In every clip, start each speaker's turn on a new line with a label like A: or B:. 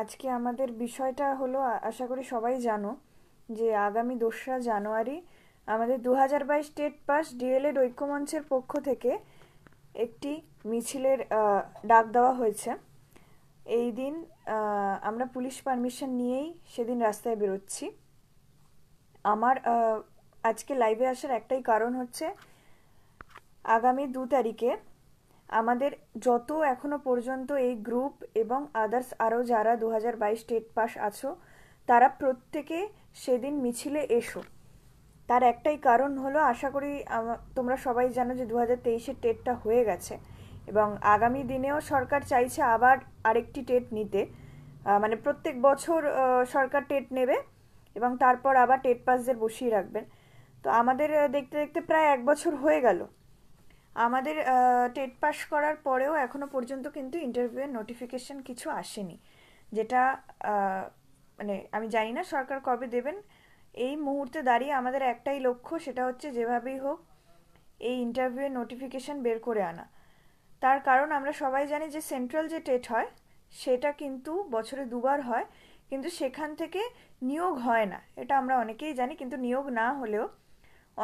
A: আজকে আমাদের বিষয়টা হলো আশা করি সবাই জানো যে আগামী দোসরা জানুয়ারি আমাদের দু হাজার বাইশ স্টেট পাস ডিএলএড ঐক্যমঞ্চের পক্ষ থেকে একটি মিছিলের ডাক দেওয়া হয়েছে এই দিন আমরা পুলিশ পারমিশন নিয়েই সেদিন রাস্তায় বেরোচ্ছি আমার আজকে লাইভে আসার একটাই কারণ হচ্ছে আগামী দু তারিখে আমাদের যত এখনো পর্যন্ত এই গ্রুপ এবং আদার্স আরও যারা দু হাজার বাইশ স্টেট পাস আছো তারা প্রত্যেকে সেদিন মিছিলে এসো তার একটাই কারণ হলো আশা করি তোমরা সবাই জানো যে দু হাজার তেইশের টেটটা হয়ে গেছে এবং আগামী দিনেও সরকার চাইছে আবার আরেকটি টেট নিতে মানে প্রত্যেক বছর সরকার টেট নেবে এবং তারপর আবার টেট পাসদের বসিয়ে রাখবেন তো আমাদের দেখতে দেখতে প্রায় এক বছর হয়ে গেল আমাদের টেট পাস করার পরেও এখনও পর্যন্ত কিন্তু ইন্টারভিউয়ের নোটিফিকেশন কিছু আসেনি যেটা মানে আমি জানি না সরকার কবে দেবেন এই মুহূর্তে দাঁড়িয়ে আমাদের একটাই লক্ষ্য সেটা হচ্ছে যেভাবেই হোক এই ইন্টারভিউয়ের নোটিফিকেশান বের করে আনা তার কারণ আমরা সবাই জানি যে সেন্ট্রাল যে টেট হয় সেটা কিন্তু বছরে দুবার হয় কিন্তু সেখান থেকে নিয়োগ হয় না এটা আমরা অনেকেই জানি কিন্তু নিয়োগ না হলেও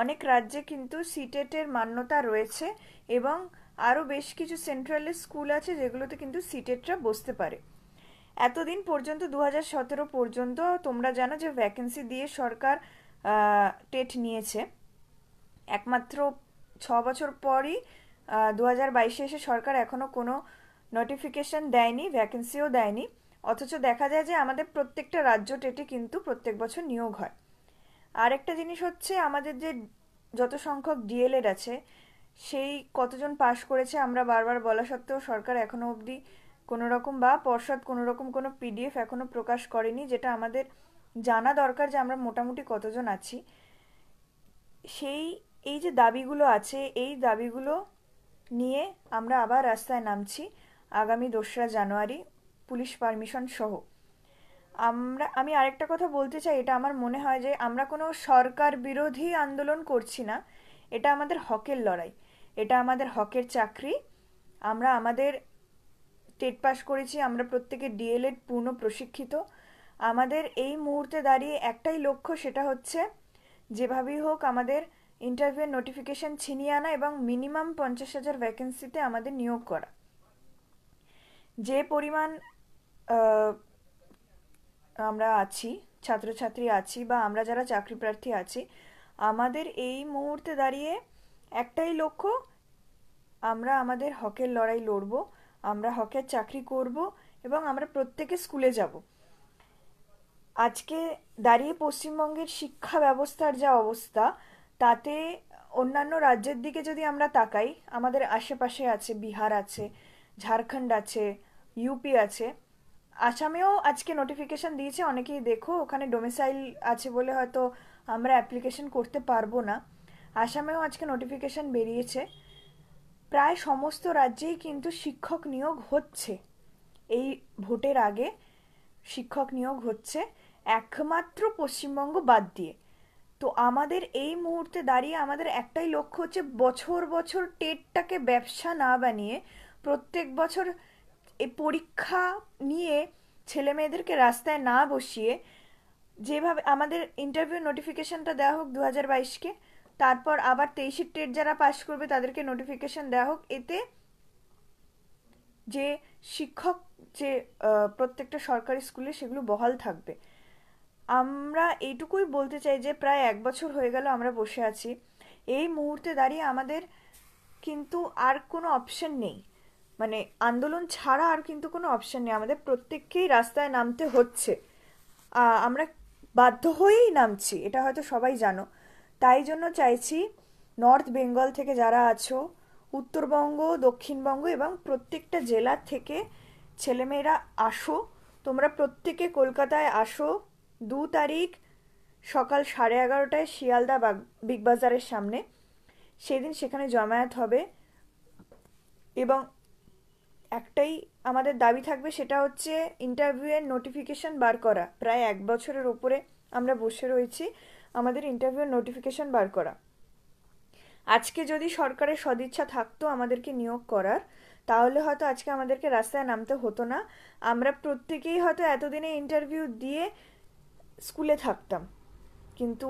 A: অনেক রাজ্যে কিন্তু সিটেটের মান্যতা রয়েছে এবং আরও বেশ কিছু সেন্ট্রাল স্কুল আছে যেগুলোতে কিন্তু সিটেটরা বসতে পারে এতদিন পর্যন্ত দু সতেরো পর্যন্ত তোমরা জানো যে ভ্যাকেন্সি দিয়ে সরকার টেট নিয়েছে একমাত্র ছ বছর পরই দু হাজার বাইশে এসে সরকার এখনও কোনো নোটিফিকেশন দেয়নি ভ্যাকেন্সিও দেয়নি অথচ দেখা যায় যে আমাদের প্রত্যেকটা রাজ্য টেটে কিন্তু প্রত্যেক বছর নিয়োগ হয় আর একটা জিনিস হচ্ছে আমাদের যে যত সংখ্যক ডিএলএড আছে সেই কতজন পাশ করেছে আমরা বারবার বলা সত্ত্বেও সরকার এখনও অবধি কোনো রকম বা পর্ষদ কোনো রকম কোনো পিডিএফ এখনও প্রকাশ করেনি যেটা আমাদের জানা দরকার যে আমরা মোটামুটি কতজন আছি সেই এই যে দাবিগুলো আছে এই দাবিগুলো নিয়ে আমরা আবার রাস্তায় নামছি আগামী দোসরা জানুয়ারি পুলিশ পারমিশন সহ আমরা আমি আরেকটা কথা বলতে চাই এটা আমার মনে হয় যে আমরা কোনো সরকার বিরোধী আন্দোলন করছি না এটা আমাদের হকের লড়াই এটা আমাদের হকের চাকরি আমরা আমাদের টেট পাস করেছি আমরা প্রত্যেকে ডিএলএড পূর্ণ প্রশিক্ষিত আমাদের এই মুহূর্তে দাঁড়িয়ে একটাই লক্ষ্য সেটা হচ্ছে যেভাবেই হোক আমাদের ইন্টারভিউ নোটিফিকেশন ছিনিয়ে আনা এবং মিনিমাম পঞ্চাশ হাজার ভ্যাকেন্সিতে আমাদের নিয়োগ করা যে পরিমাণ আমরা আছি ছাত্রছাত্রী আছি বা আমরা যারা চাকরি প্রার্থী আছি আমাদের এই মুহূর্তে দাঁড়িয়ে একটাই লক্ষ্য আমরা আমাদের হকের লড়াই লড়ব আমরা হকের চাকরি করব এবং আমরা প্রত্যেকে স্কুলে যাব আজকে দাঁড়িয়ে পশ্চিমবঙ্গের শিক্ষা ব্যবস্থার যা অবস্থা তাতে অন্যান্য রাজ্যের দিকে যদি আমরা তাকাই আমাদের আশেপাশে আছে বিহার আছে ঝাড়খণ্ড আছে ইউপি আছে আসামেও আচ্ছা, আজকে নোটিফিকেশান দিয়েছে অনেকেই দেখো ওখানে ডোমিসাইল আছে বলে হয়তো আমরা অ্যাপ্লিকেশন করতে পারবো না আসামেও আজকে নোটিফিকেশান বেরিয়েছে প্রায় সমস্ত রাজ্যেই কিন্তু শিক্ষক নিয়োগ হচ্ছে এই ভোটের আগে শিক্ষক নিয়োগ হচ্ছে একমাত্র পশ্চিমবঙ্গ বাদ দিয়ে তো আমাদের এই মুহূর্তে দাঁড়িয়ে আমাদের একটাই লক্ষ্য হচ্ছে বছর বছর টেটটাকে ব্যবসা না বানিয়ে প্রত্যেক বছর এই পরীক্ষা নিয়ে ছেলে মেয়েদেরকে রাস্তায় না বসিয়ে যেভাবে আমাদের ইন্টারভিউ নোটিফিকেশনটা দেওয়া হোক দু হাজার বাইশকে তারপর আবার তেইশের টেট যারা পাশ করবে তাদেরকে নোটিফিকেশন দেওয়া হোক এতে যে শিক্ষক যে প্রত্যেকটা সরকারি স্কুলে সেগুলো বহাল থাকবে আমরা এইটুকুই বলতে চাই যে প্রায় এক বছর হয়ে গেল আমরা বসে আছি এই মুহূর্তে দাঁড়িয়ে আমাদের কিন্তু আর কোনো অপশন নেই মানে আন্দোলন ছাড়া আর কিন্তু কোনো অপশন নেই আমাদের প্রত্যেককেই রাস্তায় নামতে হচ্ছে আমরা বাধ্য হয়েই নামছি এটা হয়তো সবাই জানো তাই জন্য চাইছি নর্থ বেঙ্গল থেকে যারা আছো উত্তরবঙ্গ দক্ষিণবঙ্গ এবং প্রত্যেকটা জেলা থেকে ছেলেমেয়েরা আসো তোমরা প্রত্যেকে কলকাতায় আসো দু তারিখ সকাল সাড়ে এগারোটায় শিয়ালদা বিগ বাজারের সামনে সেদিন সেখানে জমায়েত হবে এবং একটাই আমাদের দাবি থাকবে সেটা হচ্ছে ইন্টারভিউয়ের নোটিফিকেশন বার করা প্রায় এক বছরের ওপরে আমরা বসে রয়েছি আমাদের ইন্টারভিউয়ের নোটিফিকেশন বার করা আজকে যদি সরকারের সদিচ্ছা থাকতো আমাদেরকে নিয়োগ করার তাহলে হয়তো আজকে আমাদেরকে রাস্তায় নামতে হতো না আমরা প্রত্যেকেই হয়তো এতদিনে ইন্টারভিউ দিয়ে স্কুলে থাকতাম কিন্তু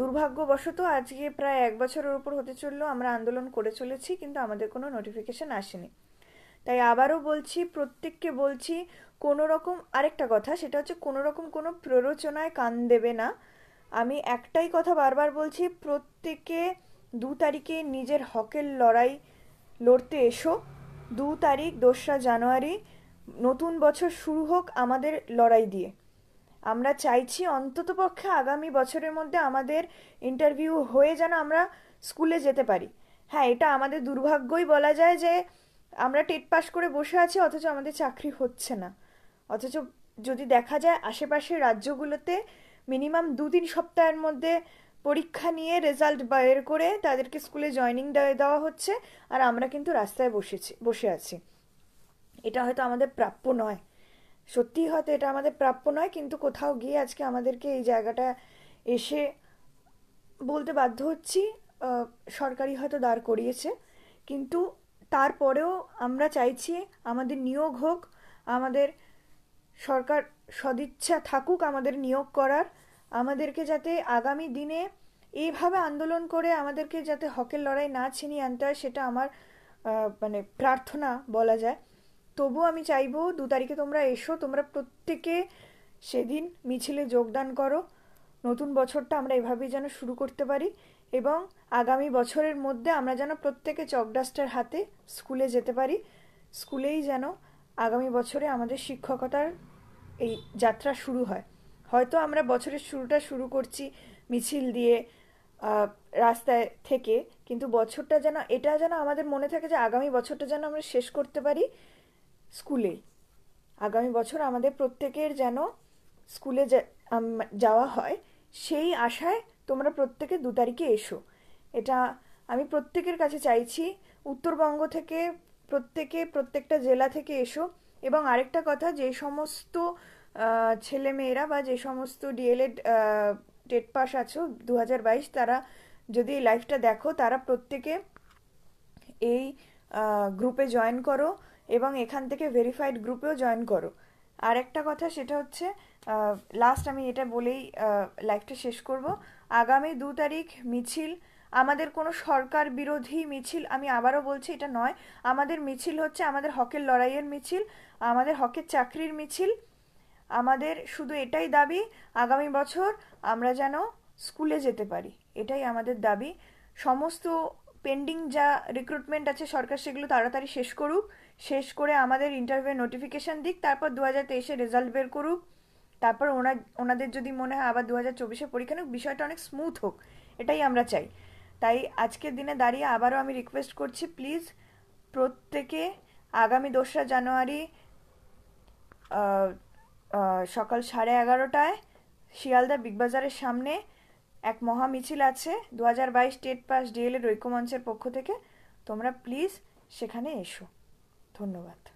A: দুর্ভাগ্যবশত আজকে প্রায় এক বছরের উপর হতে চললো আমরা আন্দোলন করে চলেছি কিন্তু আমাদের কোনো নোটিফিকেশান আসেনি তাই আবারও বলছি প্রত্যেককে বলছি কোনো রকম আরেকটা কথা সেটা হচ্ছে কোনো রকম কোনো প্ররোচনায় কান দেবে না আমি একটাই কথা বারবার বলছি প্রত্যেকে দু তারিখে নিজের হকের লড়াই লড়তে এসো দু তারিখ দোসরা জানুয়ারি নতুন বছর শুরু হোক আমাদের লড়াই দিয়ে আমরা চাইছি অন্ততপক্ষে আগামী বছরের মধ্যে আমাদের ইন্টারভিউ হয়ে যেন আমরা স্কুলে যেতে পারি হ্যাঁ এটা আমাদের দুর্ভাগ্যই বলা যায় যে আমরা টেট পাস করে বসে আছি অথচ আমাদের চাকরি হচ্ছে না অথচ যদি দেখা যায় আশেপাশের রাজ্যগুলোতে মিনিমাম দু তিন সপ্তাহের মধ্যে পরীক্ষা নিয়ে রেজাল্ট বের করে তাদেরকে স্কুলে জয়নিং দেওয়া হচ্ছে আর আমরা কিন্তু রাস্তায় বসেছি বসে আছি এটা হয়তো আমাদের প্রাপ্য নয় সত্যি হয়তো এটা আমাদের প্রাপ্য নয় কিন্তু কোথাও গিয়ে আজকে আমাদেরকে এই জায়গাটা এসে বলতে বাধ্য হচ্ছি সরকারি হয়তো দাঁড় করিয়েছে কিন্তু তারপরেও আমরা চাইছি আমাদের নিয়োগ হোক আমাদের সরকার সদিচ্ছা থাকুক আমাদের নিয়োগ করার আমাদেরকে যাতে আগামী দিনে এইভাবে আন্দোলন করে আমাদেরকে যাতে হকের লড়াই না ছিনিয়ে আনতে হয় সেটা আমার মানে প্রার্থনা বলা যায় তবু আমি চাইবো দু তারিখে তোমরা এসো তোমরা প্রত্যেকে সেদিন মিছিলে যোগদান করো নতুন বছরটা আমরা এভাবেই যেন শুরু করতে পারি এবং আগামী বছরের মধ্যে আমরা যেন প্রত্যেকে চকডাস্টার হাতে স্কুলে যেতে পারি স্কুলেই যেন আগামী বছরে আমাদের শিক্ষকতার এই যাত্রা শুরু হয় হয়তো আমরা বছরের শুরুটা শুরু করছি মিছিল দিয়ে রাস্তায় থেকে কিন্তু বছরটা যেন এটা যেন আমাদের মনে থাকে যে আগামী বছরটা যেন আমরা শেষ করতে পারি স্কুলে আগামী বছর আমাদের প্রত্যেকের যেন স্কুলে যাওয়া হয় সেই আশায় তোমরা প্রত্যেকে দু তারিখে এসো এটা আমি প্রত্যেকের কাছে চাইছি উত্তরবঙ্গ থেকে প্রত্যেকে প্রত্যেকটা জেলা থেকে এসো এবং আরেকটা কথা যে সমস্ত ছেলেমেয়েরা বা যে সমস্ত ডিএলএড টেট পাস আছো দু তারা যদি এই লাইফটা দেখো তারা প্রত্যেকে এই গ্রুপে জয়েন করো এবং এখান থেকে ভেরিফাইড গ্রুপেও জয়েন করো আর একটা কথা সেটা হচ্ছে লাস্ট আমি এটা বলেই লাইভটা শেষ করব আগামী দু তারিখ মিছিল আমাদের কোনো সরকার বিরোধী মিছিল আমি আবারও বলছি এটা নয় আমাদের মিছিল হচ্ছে আমাদের হকের লড়াইয়ের মিছিল আমাদের হকের চাকরির মিছিল আমাদের শুধু এটাই দাবি আগামী বছর আমরা যেন স্কুলে যেতে পারি এটাই আমাদের দাবি সমস্ত পেন্ডিং যা রিক্রুটমেন্ট আছে সরকার সেগুলো তাড়াতাড়ি শেষ করুক শেষ করে আমাদের ইন্টারভিউ নোটিফিকেশান দিক তারপর দু হাজার তেইশে রেজাল্ট বের করুক তারপর ওনার ওনাদের যদি মনে হয় আবার দু হাজার চব্বিশে পরীক্ষা নেই বিষয়টা অনেক স্মুথ হোক এটাই আমরা চাই তাই আজকের দিনে দাঁড়িয়ে আবারও আমি রিকোয়েস্ট করছি প্লিজ প্রত্যেকে আগামী দোসরা জানুয়ারি সকাল সাড়ে এগারোটায় শিয়ালদা বিগ বাজারের সামনে এক মহা মিছিল আছে দু হাজার বাইশ স্টেট পাস ডিএলএ ঐক্যমঞ্চের পক্ষ থেকে তোমরা প্লিজ সেখানে এসো ধন্যবাদ